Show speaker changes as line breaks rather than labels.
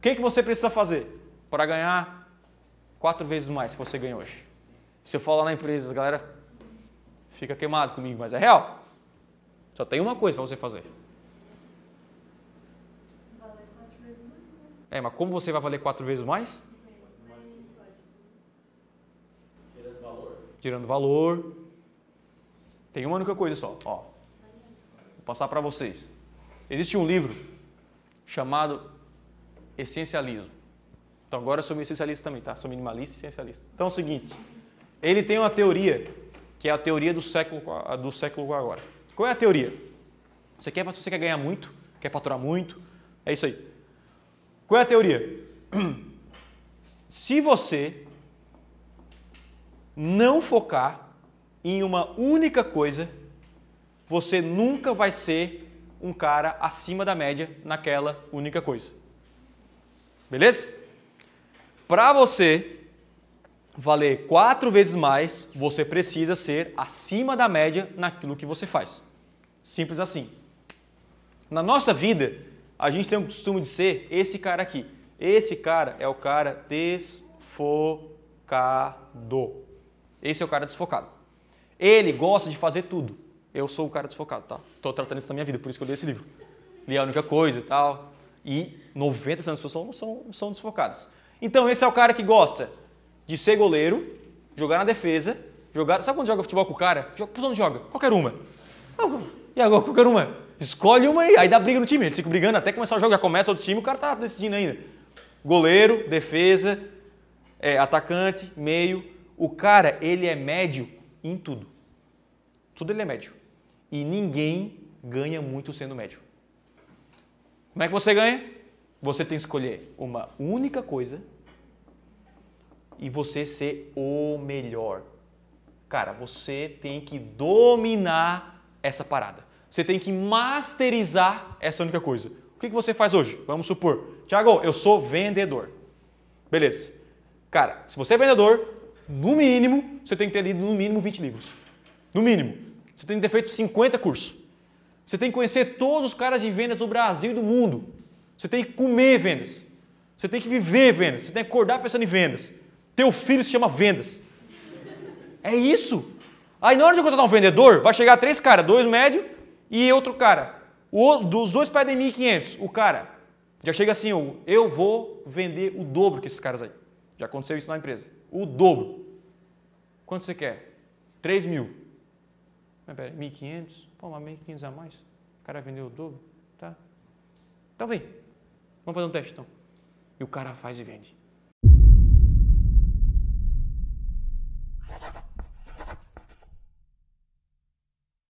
O que, que você precisa fazer para ganhar quatro vezes mais que você ganha hoje? Se eu falar na empresa, a galera fica queimado comigo, mas é real. Só tem uma coisa para você fazer. Valer quatro vezes mais. É, mas como você vai valer quatro vezes mais? Tirando valor. Tirando valor. Tem uma única coisa só, ó. Vou passar para vocês. Existe um livro chamado essencialismo. Então agora eu sou meio essencialista também, tá? Sou minimalista e essencialista. Então é o seguinte, ele tem uma teoria, que é a teoria do século, do século agora. Qual é a teoria? Você quer, é você quer ganhar muito, quer faturar muito, é isso aí. Qual é a teoria? Se você não focar em uma única coisa, você nunca vai ser um cara acima da média naquela única coisa. Beleza? Para você valer quatro vezes mais, você precisa ser acima da média naquilo que você faz. Simples assim. Na nossa vida, a gente tem o costume de ser esse cara aqui. Esse cara é o cara desfocado. Esse é o cara desfocado. Ele gosta de fazer tudo. Eu sou o cara desfocado, tá? Tô tratando isso na minha vida, por isso que eu li esse livro. Li a única coisa e tal. E 90% das pessoas não são, são desfocadas. Então esse é o cara que gosta de ser goleiro, jogar na defesa, jogar. Sabe quando joga futebol com o cara? Joga, não joga? Qualquer uma. E agora qualquer uma. Escolhe uma aí, aí dá briga no time. Eles ficam brigando até começar o jogo, já começa outro time, o cara tá decidindo ainda. Goleiro, defesa, é, atacante, meio. O cara, ele é médio em tudo. Tudo ele é médio. E ninguém ganha muito sendo médio. Como é que você ganha? Você tem que escolher uma única coisa e você ser o melhor. Cara, você tem que dominar essa parada. Você tem que masterizar essa única coisa. O que você faz hoje? Vamos supor, Tiago, eu sou vendedor. Beleza. Cara, se você é vendedor, no mínimo, você tem que ter lido no mínimo 20 livros. No mínimo. Você tem que ter feito 50 cursos. Você tem que conhecer todos os caras de vendas do Brasil e do mundo. Você tem que comer vendas. Você tem que viver vendas. Você tem que acordar pensando em vendas. Teu filho se chama vendas. É isso. Aí na hora de contratar um vendedor, vai chegar três caras, dois médio e outro cara. O, dos dois pedem 1.500. O cara já chega assim, eu vou vender o dobro que esses caras aí. Já aconteceu isso na empresa. O dobro. Quanto você quer? 3 mil. Mas peraí, 1.500? Pô, mas 1.500 a mais? O cara vendeu o dobro? Tá. Então vem. Vamos fazer um então E o cara faz e vende.